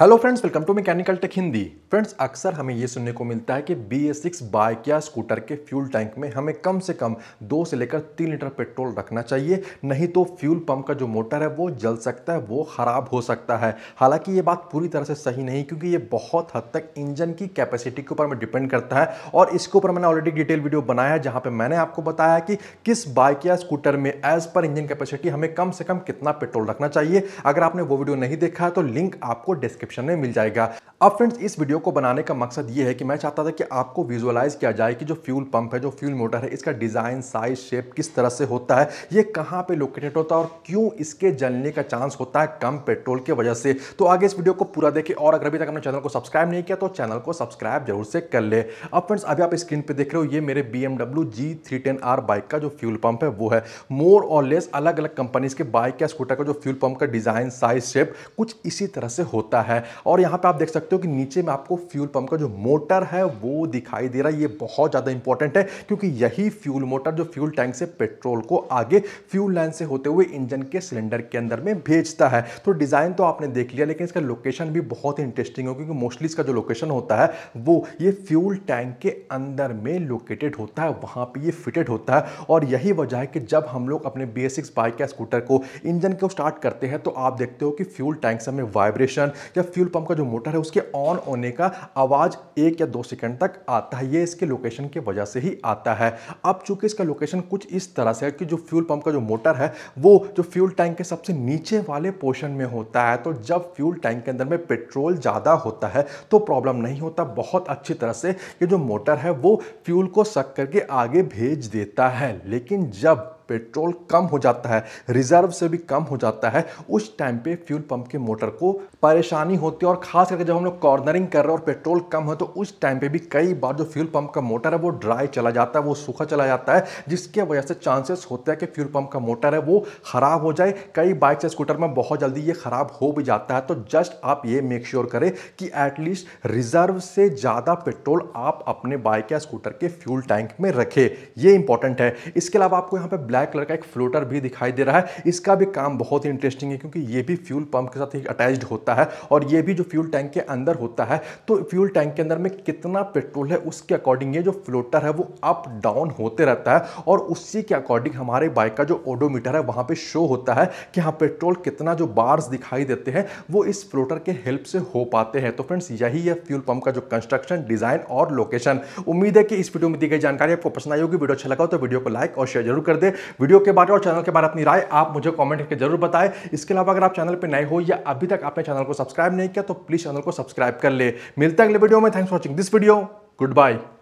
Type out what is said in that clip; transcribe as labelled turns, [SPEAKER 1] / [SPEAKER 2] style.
[SPEAKER 1] hello friends welcome to mechanical tech Hindi friends अक्सर हमें ये सुनने को मिलता है कि बी एस सिक्स बाइक या स्कूटर के फ्यूल टैंक में हमें कम से कम दो से लेकर तीन लीटर पेट्रोल रखना चाहिए नहीं तो फ्यूल पंप का जो मोटर है वो जल सकता है वो ख़राब हो सकता है हालांकि ये बात पूरी तरह से सही नहीं क्योंकि ये बहुत हद तक इंजन की कैपेसिटी के ऊपर में डिपेंड करता है और इसके ऊपर मैंने ऑलरेडी डिटेल वीडियो बनाया है जहाँ पर मैंने आपको बताया कि किस बाइक या स्कूटर में एज पर इंजन कैपेसिटी हमें कम से कम कितना पेट्रोल रखना चाहिए अगर आपने वो वीडियो नहीं देखा है तो लिंक आपको डिस्क्रिप डिस्क्रिप्शन में मिल जाएगा अब फ्रेंड्स इस वीडियो को बनाने का मकसद ये है कि मैं चाहता था कि आपको विजुअलाइज किया जाए कि जो फ्यूल पंप है जो फ्यूल मोटर है इसका डिज़ाइन साइज शेप किस तरह से होता है ये कहाँ पे लोकेटेड होता है और क्यों इसके जलने का चांस होता है कम पेट्रोल की वजह से तो आगे इस वीडियो को पूरा देखें और अगर अभी तक हमने चैनल को सब्सक्राइब नहीं किया तो चैनल को सब्सक्राइब जरूर से कर ले अब फ्रेंड्स अभी आप स्क्रीन पर देख रहे हो ये मेरे BMW G three ten R bike का जो फ्यूल पंप है वो है मोर और लेस अलग अलग कंपनीज के बाइक या स्कूटर का जो फ्यूल पंप का डिज़ाइन साइज शेप कुछ इसी तरह से होता है है और यहाँ पे आप देख सकते हो कि नीचे में आपको फ्यूल पंप का जो मोटर है वो दिखाई दे रहा है ये बहुत ज़्यादा इंपॉर्टेंट है क्योंकि यही फ्यूल मोटर जो फ्यूल टैंक से पेट्रोल को आगे फ्यूल लाइन से होते हुए इंजन के सिलेंडर के अंदर में भेजता है तो डिज़ाइन तो आपने देख लिया लेकिन इसका लोकेशन भी बहुत इंटरेस्टिंग हो क्योंकि मोस्टली इसका जो लोकेशन होता है वो ये फ्यूल टैंक के अंदर में लोकेटेड होता है वहाँ पर ये फिटेड होता है और यही वजह है कि जब हम लोग अपने बी बाइक या स्कूटर को इंजन को स्टार्ट करते हैं तो आप देखते हो कि फ्यूल टैंक से हमें वाइब्रेशन या फ्यूल पंप का जो मोटर है उसके ऑन होने का आवाज़ एक या दो सेकंड तक आता है ये इसके लोकेशन की वजह से ही आता है अब चूंकि इसका लोकेशन कुछ इस तरह से है कि जो फ्यूल पंप का जो मोटर है वो जो फ्यूल टैंक के सबसे नीचे वाले पोर्शन में होता है तो जब फ्यूल टैंक के अंदर में पेट्रोल ज़्यादा होता है तो प्रॉब्लम नहीं होता बहुत अच्छी तरह से ये जो मोटर है वो फ्यूल को सक करके आगे भेज देता है लेकिन जब पेट्रोल कम हो जाता है रिजर्व से भी कम हो जाता है उस टाइम पे फ्यूल पंप के मोटर को परेशानी होती है और खास करके जब हम लोग कॉर्नरिंग कर रहे हैं और पेट्रोल कम हो तो उस टाइम पे भी कई बार जो फ्यूल पंप का मोटर है वो ड्राई चला जाता है वो सूखा चला जाता है जिसके वजह से चांसेस होता है कि फ्यूल पंप का मोटर है वो ख़राब हो जाए कई बाइक या स्कूटर में बहुत जल्दी ये ख़राब हो भी जाता है तो जस्ट आप ये मेक श्योर करें कि एटलीस्ट रिजर्व से ज़्यादा पेट्रोल आप अपने बाइक या स्कूटर के फ्यूल टैंक में रखें ये इंपॉर्टेंट है इसके अलावा आपको यहाँ पर ब्लैक कलर का एक फ्लोटर भी दिखाई दे रहा है इसका भी काम बहुत ही इंटरेस्टिंग है क्योंकि ये भी फ्यूल पंप के साथ ही अटैच्ड होता है और ये भी जो फ्यूल टैंक के अंदर होता है तो फ्यूल टैंक के अंदर में कितना पेट्रोल है उसके अकॉर्डिंग ये जो फ्लोटर है वो अप डाउन होते रहता है और उसी के अकॉर्डिंग हमारे बाइक का जो ओडोमीटर है वहाँ पर शो होता है कि हाँ पेट्रोल कितना जो बार्स दिखाई देते हैं वो इस फ्लोटर के हेल्प से हो पाते हैं तो फ्रेंड्स यही है फ्यूल पंप का जो कंस्ट्रक्शन डिज़ाइन और लोकेशन उम्मीद है कि इस वीडियो में दी गई जानकारी आपको पसंद आई होगी वीडियो अच्छा लगा तो वीडियो को लाइक और शेयर जरूर कर दे वीडियो के बारे और चैनल के बारे अपनी राय आप मुझे कॉमेंट करके जरूर बताएं इसके अलावा अगर आप चैनल पर नए हो या अभी तक आपने चैनल को सब्सक्राइब नहीं किया तो प्लीज़ चैनल को सब्सक्राइब कर ले मिलते हैं अगले वीडियो में thanks for watching this video good bye